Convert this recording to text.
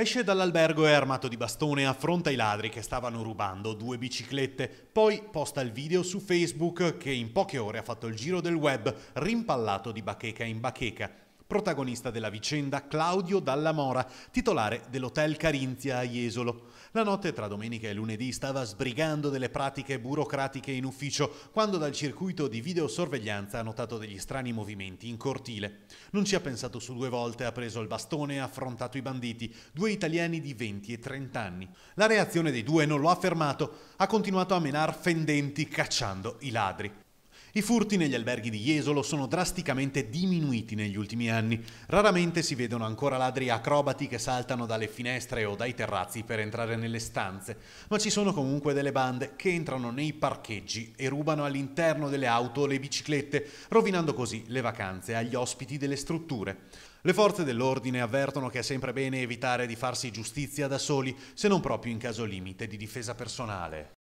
Esce dall'albergo e armato di bastone affronta i ladri che stavano rubando due biciclette, poi posta il video su Facebook che in poche ore ha fatto il giro del web rimpallato di bacheca in bacheca protagonista della vicenda Claudio Dalla Mora, titolare dell'Hotel Carinzia a Jesolo. La notte tra domenica e lunedì stava sbrigando delle pratiche burocratiche in ufficio quando dal circuito di videosorveglianza ha notato degli strani movimenti in cortile. Non ci ha pensato su due volte, ha preso il bastone e ha affrontato i banditi, due italiani di 20 e 30 anni. La reazione dei due non lo ha fermato, ha continuato a menar fendenti cacciando i ladri. I furti negli alberghi di Jesolo sono drasticamente diminuiti negli ultimi anni. Raramente si vedono ancora ladri acrobati che saltano dalle finestre o dai terrazzi per entrare nelle stanze, ma ci sono comunque delle bande che entrano nei parcheggi e rubano all'interno delle auto le biciclette, rovinando così le vacanze agli ospiti delle strutture. Le forze dell'ordine avvertono che è sempre bene evitare di farsi giustizia da soli, se non proprio in caso limite di difesa personale.